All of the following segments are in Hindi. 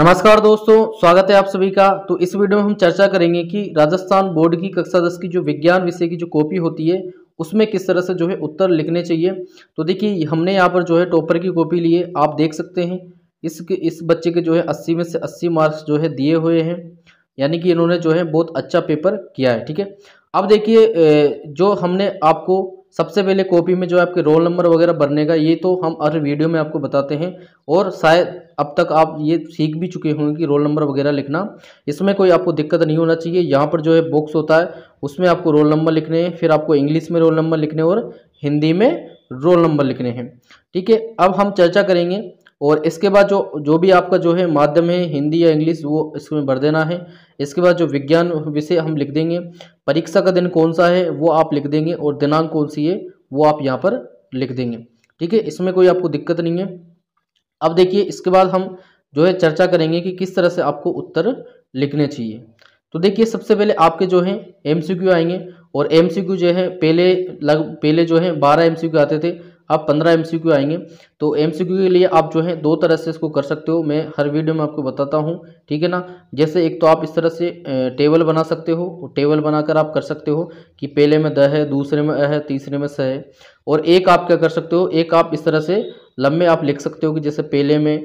नमस्कार दोस्तों स्वागत है आप सभी का तो इस वीडियो में हम चर्चा करेंगे कि राजस्थान बोर्ड की कक्षा दस की जो विज्ञान विषय की जो कॉपी होती है उसमें किस तरह से जो है उत्तर लिखने चाहिए तो देखिए हमने यहाँ पर जो है टॉपर की कॉपी लिए आप देख सकते हैं इस इस बच्चे के जो है अस्सी में से अस्सी मार्क्स जो है दिए हुए हैं यानी कि इन्होंने जो है बहुत अच्छा पेपर किया है ठीक है अब देखिए जो हमने आपको सबसे पहले कॉपी में जो है आपके रोल नंबर वगैरह भरने का ये तो हम हर वीडियो में आपको बताते हैं और शायद अब तक आप ये सीख भी चुके होंगे कि रोल नंबर वगैरह लिखना इसमें कोई आपको दिक्कत नहीं होना चाहिए यहाँ पर जो है बॉक्स होता है उसमें आपको रोल नंबर लिखने हैं फिर आपको इंग्लिश में रोल नंबर लिखने और हिंदी में रोल नंबर लिखने हैं ठीक है अब हम चर्चा करेंगे और इसके बाद जो जो भी आपका जो है माध्यम है हिंदी या इंग्लिश वो इसमें भर देना है इसके बाद जो विज्ञान विषय हम लिख देंगे परीक्षा का दिन कौन सा है वो आप लिख देंगे और दिनांक कौन सी है वो आप यहाँ पर लिख देंगे ठीक है इसमें कोई आपको दिक्कत नहीं है अब देखिए इसके बाद हम जो है चर्चा करेंगे कि किस तरह से आपको उत्तर लिखने चाहिए तो देखिए सबसे पहले आपके जो हैं एम आएंगे और एम जो है पहले लग पहले जो है बारह एम आते थे अब पंद्रह एम आएंगे तो एम के लिए आप जो है दो तरह से इसको कर सकते हो मैं हर वीडियो में आपको बताता हूँ ठीक है ना जैसे एक तो आप इस तरह से टेबल बना सकते हो टेबल बनाकर आप कर सकते हो कि पहले में द है दूसरे में अ है तीसरे में स है और एक आप क्या कर सकते हो एक आप इस तरह से लम्बे आप लिख सकते हो कि जैसे पहले में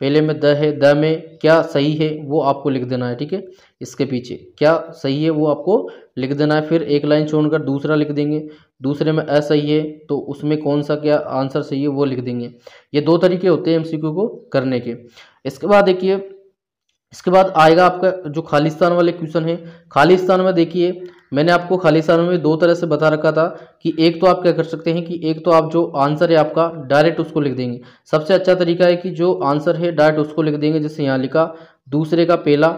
पहले में द है द में क्या सही है वो आपको लिख देना है ठीक है इसके पीछे क्या सही है वो आपको लिख देना है फिर एक लाइन छोड़कर दूसरा लिख देंगे दूसरे में असही है तो उसमें कौन सा क्या आंसर सही है वो लिख देंगे ये दो तरीके होते हैं एमसीक्यू को करने के इसके बाद देखिए इसके बाद आएगा आपका जो खालिस्तान वाले क्वेश्चन है खालिस्तान में देखिए मैंने आपको खाली सालों में दो तरह से बता रखा था कि एक तो आप क्या कर सकते हैं कि एक तो आप जो आंसर है आपका डायरेक्ट उसको लिख देंगे सबसे अच्छा तरीका है कि जो आंसर है डायरेक्ट उसको लिख देंगे जैसे यहाँ लिखा दूसरे का पहला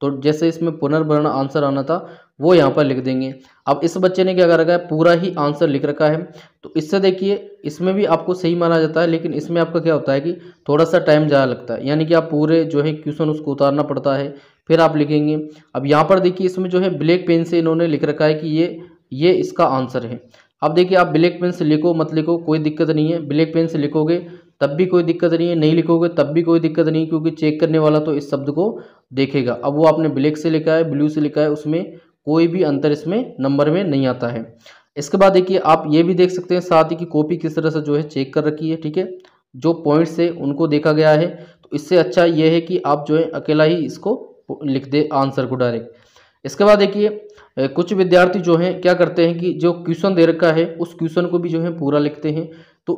तो जैसे इसमें पुनर्भरण आंसर आना था वो यहाँ पर लिख देंगे अब इस बच्चे ने क्या कर रखा है पूरा ही आंसर लिख रखा है तो इससे देखिए इसमें भी आपको सही माना जाता है लेकिन इसमें आपका क्या होता है कि थोड़ा सा टाइम ज़्यादा लगता है यानी कि आप पूरे जो है क्वेश्चन उसको उतारना पड़ता है फिर आप लिखेंगे अब यहाँ पर देखिए इसमें जो है ब्लैक पेन से इन्होंने लिख रखा है कि ये ये इसका आंसर है अब देखिए आप ब्लैक पेन से लिखो मत लिखो कोई दिक्कत नहीं है ब्लैक पेन से लिखोगे तब भी कोई दिक्कत नहीं है नहीं लिखोगे तब भी कोई दिक्कत नहीं क्योंकि चेक करने वाला तो इस शब्द को देखेगा अब वो आपने ब्लैक से लिखा है ब्लू से लिखा है उसमें कोई भी अंतर इसमें नंबर में नहीं आता है इसके बाद देखिए आप ये भी देख सकते हैं साथ ही की कॉपी किस तरह से जो है चेक कर रखी है ठीक है जो पॉइंट्स है उनको देखा गया है तो इससे अच्छा ये है कि आप जो है अकेला ही इसको लिख दे आंसर को डायरेक्ट इसके बाद देखिए कुछ विद्यार्थी जो हैं क्या करते हैं कि जो क्वेश्चन दे रखा है उस क्वेश्चन को भी जो है पूरा लिखते हैं तो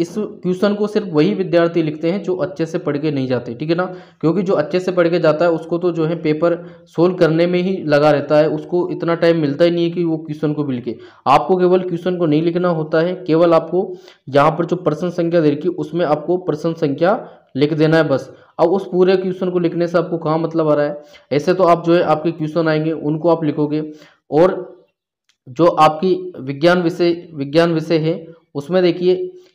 इस क्वेश्चन को सिर्फ वही विद्यार्थी लिखते हैं जो अच्छे से पढ़ के नहीं जाते ठीक है ना क्योंकि जो अच्छे से पढ़ के जाता है उसको तो जो है पेपर सोल्व करने में ही लगा रहता है उसको इतना टाइम मिलता ही नहीं है कि वो क्वेश्चन को भी लिखे आपको केवल क्वेश्चन को नहीं लिखना होता है केवल आपको यहाँ पर जो प्रश्न संख्या दे रखी उसमें आपको प्रश्न संख्या लिख देना है बस अब उस पूरे क्वेश्चन को लिखने से आपको कहाँ मतलब आ रहा है ऐसे तो आप जो है आपके क्वेश्चन आएंगे उनको आप लिखोगे और जो आपकी विज्ञान विषय विज्ञान विषय है उसमें देखिए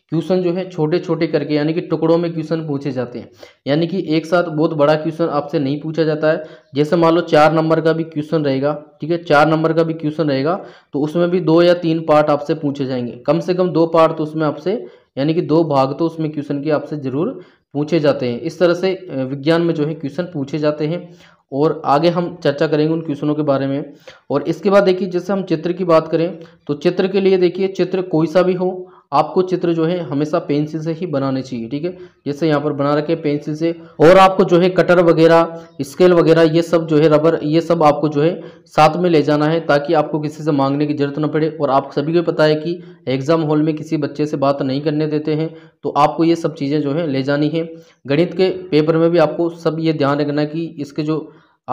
क्वेश्चन जो है छोटे छोटे करके यानी कि टुकड़ों में क्वेश्चन पूछे जाते हैं यानी कि एक साथ बहुत बड़ा क्वेश्चन आपसे नहीं पूछा जाता है जैसे मान लो चार नंबर का भी क्वेश्चन रहेगा ठीक है चार नंबर का भी क्वेश्चन रहेगा तो उसमें भी दो या तीन पार्ट आपसे पूछे जाएंगे कम से कम दो पार्ट तो उसमें आपसे यानी कि दो भाग तो उसमें क्वेश्चन के आपसे ज़रूर पूछे जाते हैं इस तरह से विज्ञान में जो है क्वेश्चन पूछे जाते हैं और आगे हम चर्चा करेंगे उन क्वेश्चनों के बारे में और इसके बाद देखिए जैसे हम चित्र की बात करें तो चित्र के लिए देखिए चित्र कोई सा भी हो आपको चित्र जो है हमेशा पेंसिल से ही बनाने चाहिए ठीक है जैसे यहाँ पर बना रखे पेंसिल से और आपको जो है कटर वगैरह स्केल वगैरह ये सब जो है रबर ये सब आपको जो है साथ में ले जाना है ताकि आपको किसी से मांगने की ज़रूरत ना पड़े और आप सभी को पता है कि एग्ज़ाम हॉल में किसी बच्चे से बात नहीं करने देते हैं तो आपको ये सब चीज़ें जो है ले जानी है गणित के पेपर में भी आपको सब ये ध्यान रखना है कि इसके जो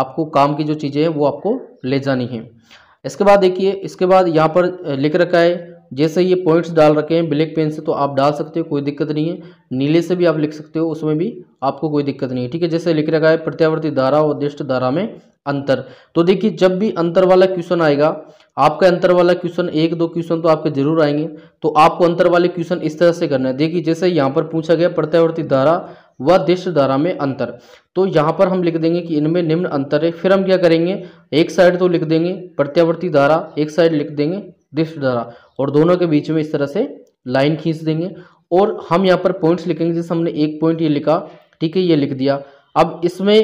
आपको काम की जो चीज़ें हैं वो आपको ले जानी है इसके बाद देखिए इसके बाद यहाँ पर लिख रखा है जैसे ये पॉइंट्स डाल रखे हैं ब्लैक पेन से तो आप डाल सकते हो कोई दिक्कत नहीं है नीले से भी आप लिख सकते हो उसमें भी आपको कोई दिक्कत नहीं है ठीक है जैसे लिख रखा है प्रत्यावर्ती धारा और दिष्ट धारा में अंतर तो देखिए जब भी अंतर वाला क्वेश्चन आएगा आपका अंतर वाला क्वेश्चन एक दो क्वेश्चन तो आपके जरूर आएंगे तो आपको अंतर वाले क्वेश्चन इस तरह से करना है देखिए जैसे यहाँ पर पूछा गया प्रत्यावर्ती धारा व दिष्ट धारा में अंतर तो यहाँ पर हम लिख देंगे कि इनमें निम्न अंतर है फिर हम क्या करेंगे एक साइड तो लिख देंगे प्रत्यावर्ती धारा एक साइड लिख देंगे डिस्क द्वारा और दोनों के बीच में इस तरह से लाइन खींच देंगे और हम यहाँ पर पॉइंट्स लिखेंगे जैसे हमने एक पॉइंट ये लिखा ठीक है ये लिख दिया अब इसमें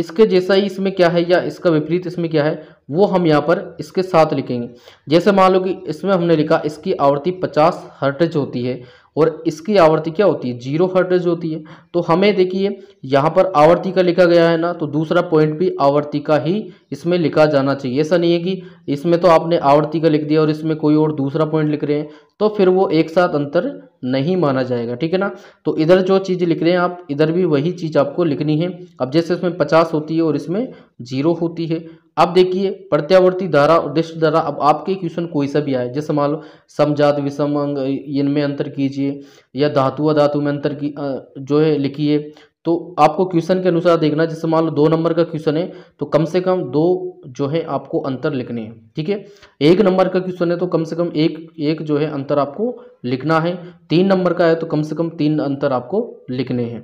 इसके जैसा ही इसमें क्या है या इसका विपरीत इसमें क्या है वो हम यहाँ पर इसके साथ लिखेंगे जैसे मान लो कि इसमें हमने लिखा इसकी आवृत्ति 50 हर्ट्ज होती है और इसकी आवृत्ति क्या होती है जीरो हर्ट्ज होती है तो हमें देखिए यहाँ पर आवृत्ति का लिखा गया है ना तो दूसरा पॉइंट भी आवृत्ति का ही इसमें लिखा जाना चाहिए ऐसा नहीं है कि इसमें तो आपने आवृत्ति का लिख दिया और इसमें कोई और दूसरा पॉइंट लिख रहे हैं तो फिर वो एक साथ अंतर नहीं माना जाएगा ठीक है ना तो इधर जो चीज़ लिख रहे हैं आप इधर भी वही चीज़ आपको लिखनी है अब जैसे इसमें पचास होती है और इसमें जीरो होती है आप देखिए प्रत्यावर्ती धारा और दृष्ट धारा अब आपके क्वेश्चन कोई सा भी आए जैसे मान लो समझात विषम अंग इनमें अंतर कीजिए या धातु अधातु में अंतर की जो है लिखिए तो आपको क्वेश्चन के अनुसार देखना जैसे मान लो दो नंबर का क्वेश्चन है तो कम से कम दो जो है आपको अंतर लिखने हैं ठीक है एक नंबर का क्वेश्चन है तो कम से कम एक एक जो है अंतर आपको लिखना है तीन नंबर का है तो कम से कम तीन अंतर आपको लिखने हैं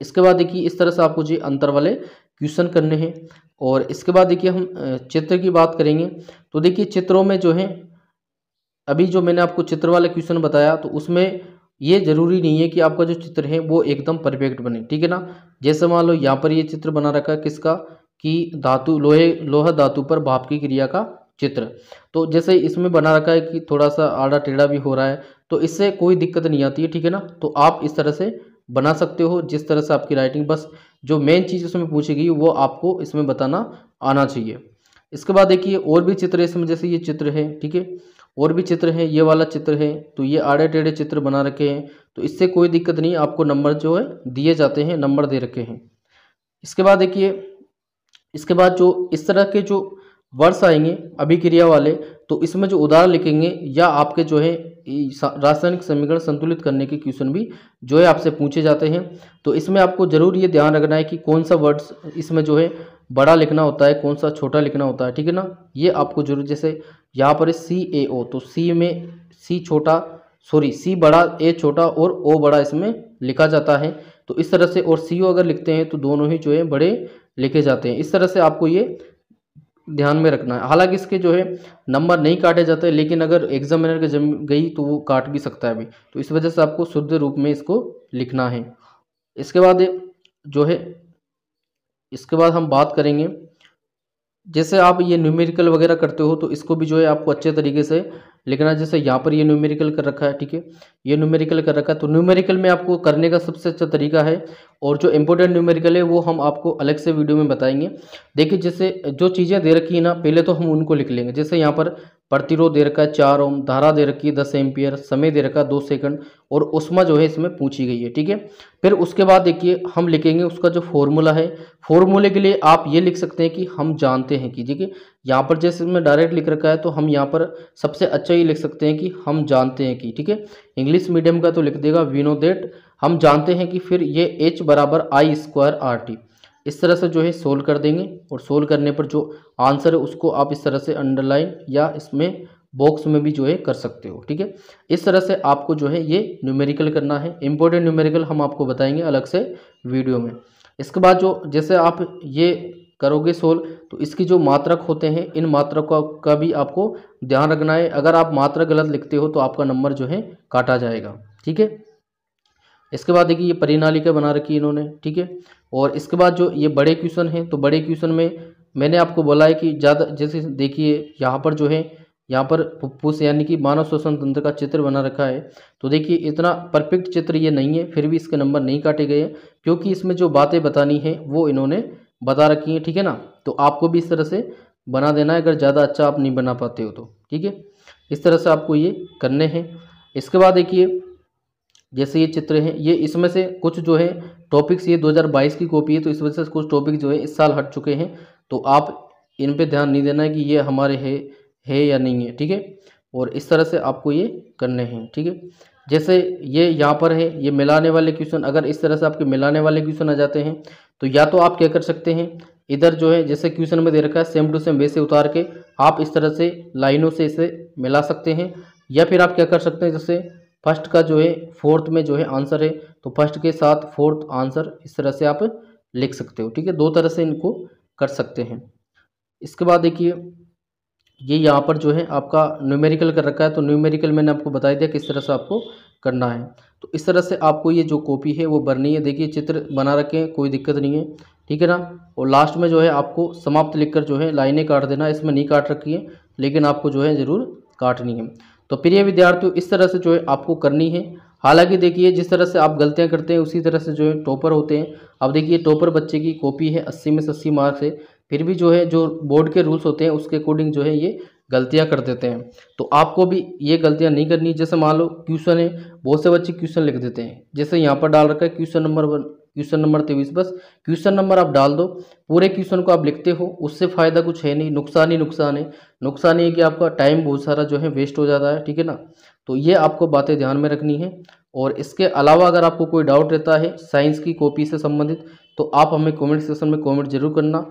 इसके बाद देखिए इस तरह से आपको जी अंतर वाले क्वेश्चन करने हैं और इसके बाद देखिए हम चित्र की बात करेंगे तो देखिए चित्रों में जो है अभी जो मैंने आपको चित्र वाला क्वेश्चन बताया तो उसमें ये जरूरी नहीं है कि आपका जो चित्र है वो एकदम परफेक्ट बने ठीक है ना जैसे मान लो यहाँ पर ये चित्र बना रखा है किसका कि धातु लोहे लोहा धातु पर भाप की क्रिया का चित्र तो जैसे इसमें बना रखा है कि थोड़ा सा आड़ा टेढ़ा भी हो रहा है तो इससे कोई दिक्कत नहीं आती है ठीक है ना तो आप इस तरह से बना सकते हो जिस तरह से आपकी राइटिंग बस जो मेन चीज़ इसमें पूछी गई वो आपको इसमें बताना आना चाहिए इसके बाद देखिए और भी चित्र इसमें जैसे ये चित्र है ठीक है और भी चित्र है ये वाला चित्र है तो ये आड़े टेढ़े चित्र बना रखे हैं तो इससे कोई दिक्कत नहीं आपको नंबर जो है दिए जाते हैं नंबर दे रखे हैं इसके बाद देखिए इसके बाद जो इस तरह के जो वर्ष आएंगे अभिक्रिया वाले तो इसमें जो उदाहरण लिखेंगे या आपके जो है रासायनिक समीकरण संतुलित करने के क्वेश्चन भी जो है आपसे पूछे जाते हैं तो इसमें आपको जरूर ये ध्यान रखना है कि कौन सा वर्ड्स इसमें जो है बड़ा लिखना होता है कौन सा छोटा लिखना होता है ठीक है ना ये आपको जरूर जैसे यहाँ पर है सी ए ओ तो सी में सी छोटा सॉरी सी बड़ा ए छोटा और ओ बड़ा इसमें लिखा जाता है तो इस तरह से और सी ओ अगर लिखते हैं तो दोनों ही जो है बड़े लिखे जाते हैं इस तरह से आपको ये ध्यान में रखना है हालांकि इसके जो है नंबर नहीं काटे जाते हैं लेकिन अगर एग्जामिनर के जम गई तो वो काट भी सकता है अभी तो इस वजह से आपको शुद्ध रूप में इसको लिखना है इसके बाद जो है इसके बाद हम बात करेंगे जैसे आप ये न्यूमेरिकल वगैरह करते हो तो इसको भी जो है आपको अच्छे तरीके से लेकिन आज जैसे यहाँ पर ये न्यूमेरिकल कर रखा है ठीक है ये न्यूमेरिकल कर रखा है तो न्यूमेरिकल में आपको करने का सबसे अच्छा तरीका है और जो इंपॉर्टेंट न्यूमेरिकल है वो हम आपको अलग से वीडियो में बताएंगे देखिए जैसे जो चीज़ें दे रखी है ना पहले तो हम उनको लिख लेंगे जैसे यहाँ पर प्रतिरोध दे रखा है चार ओम धारा दे रखी है दस एम्पियर समय दे रखा है दो सेकंड और उष्मा जो है इसमें पूछी गई है ठीक है फिर उसके बाद देखिए हम लिखेंगे उसका जो फॉर्मूला है फॉर्मूले के लिए आप ये लिख सकते हैं कि हम जानते हैं कि देखिए यहाँ पर जैसे मैं डायरेक्ट लिख रखा है तो हम यहाँ पर सबसे अच्छा ये लिख सकते हैं कि हम जानते हैं कि ठीक है इंग्लिश मीडियम का तो लिख देगा वी नो देट हम जानते हैं कि फिर ये एच बराबर आई स्क्वायर आर टी इस तरह से जो है सोल्व कर देंगे और सोल्व करने पर जो आंसर है उसको आप इस तरह से अंडरलाइन या इसमें बॉक्स में भी जो है कर सकते हो ठीक है इस तरह से आपको जो है ये न्यूमेरिकल करना है इम्पोर्टेंट न्यूमेरिकल हम आपको बताएंगे अलग से वीडियो में इसके बाद जो जैसे आप ये करोगे सोल तो इसकी जो मात्रक होते हैं इन मात्रकों का भी आपको ध्यान रखना है अगर आप मात्रक गलत लिखते हो तो आपका नंबर जो है काटा जाएगा ठीक है इसके बाद देखिए ये परिनालिका बना रखी है इन्होंने ठीक है और इसके बाद जो ये बड़े क्वेश्चन हैं तो बड़े क्वेश्चन में मैंने आपको बोला है कि ज़्यादा जैसे देखिए यहाँ पर जो है यहाँ पर फुफ्फुस यानी कि मानव श्वसन तंत्र का चित्र बना रखा है तो देखिए इतना परफेक्ट चित्र ये नहीं है फिर भी इसके नंबर नहीं काटे गए क्योंकि इसमें जो बातें बतानी है वो इन्होंने बता रखी हैं ठीक है ना तो आपको भी इस तरह से बना देना है अगर ज़्यादा अच्छा आप नहीं बना पाते हो तो ठीक है इस तरह से आपको ये करने हैं इसके बाद देखिए जैसे ये चित्र हैं ये इसमें से कुछ जो है टॉपिक्स ये 2022 की कॉपी है तो इस वजह से कुछ टॉपिक जो है इस साल हट चुके हैं तो आप इन पे ध्यान नहीं देना है कि ये हमारे है है या नहीं है ठीक है और इस तरह से आपको ये करने हैं ठीक है जैसे ये यहाँ पर है ये मिलाने वाले क्वेश्चन अगर इस तरह से आपके मिलाने वाले क्वेश्चन आ जाते हैं तो या तो आप क्या कर सकते हैं इधर जो है जैसे क्वेश्चन में दे रखा है सेम टू सेम वैसे उतार के आप इस तरह से लाइनों से इसे मिला सकते हैं या फिर आप क्या कर सकते हैं जैसे फर्स्ट का जो है फोर्थ में जो है आंसर है तो फर्स्ट के साथ फोर्थ आंसर इस तरह से आप लिख सकते हो ठीक है दो तरह से इनको कर सकते हैं इसके बाद देखिए ये यहाँ पर जो है आपका न्यूमेरिकल कर रखा है तो न्यूमेरिकल मैंने आपको बता दिया किस तरह से आपको करना है तो इस तरह से आपको ये जो कॉपी है वो बननी है देखिए चित्र बना रखें कोई दिक्कत नहीं है ठीक है ना और लास्ट में जो है आपको समाप्त लिखकर जो है लाइनें काट देना इसमें नहीं काट रखी है लेकिन आपको जो है ज़रूर काटनी है तो प्रिय विद्यार्थियों इस तरह से जो है आपको करनी है हालांकि देखिए जिस तरह से आप गलतियां करते हैं उसी तरह से जो है टॉपर होते हैं अब देखिए टॉपर बच्चे की कॉपी है अस्सी में से अस्सी मार्क्स है फिर भी जो है जो बोर्ड के रूल्स होते हैं उसके अकॉर्डिंग जो है ये गलतियाँ कर देते हैं तो आपको भी ये गलतियाँ नहीं करनी जैसे मान लो क्वेश्चन है बहुत से बच्चे क्वेश्चन लिख देते हैं जैसे यहाँ पर डाल रखा है question number one question number तेईस बस क्वेश्चन नंबर आप डाल दो पूरे क्वेश्चन को आप लिखते हो उससे फ़ायदा कुछ है नहीं नुकसान ही नुकसान है नुकसान ये कि आपका टाइम बहुत सारा जो है वेस्ट हो जाता है ठीक है ना तो ये आपको बातें ध्यान में रखनी है और इसके अलावा अगर आपको कोई डाउट रहता है साइंस की कॉपी से संबंधित तो आप हमें कमेंट सेक्शन में कमेंट जरूर करना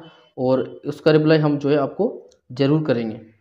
और उसका रिप्लाई हम जो है आपको ज़रूर करेंगे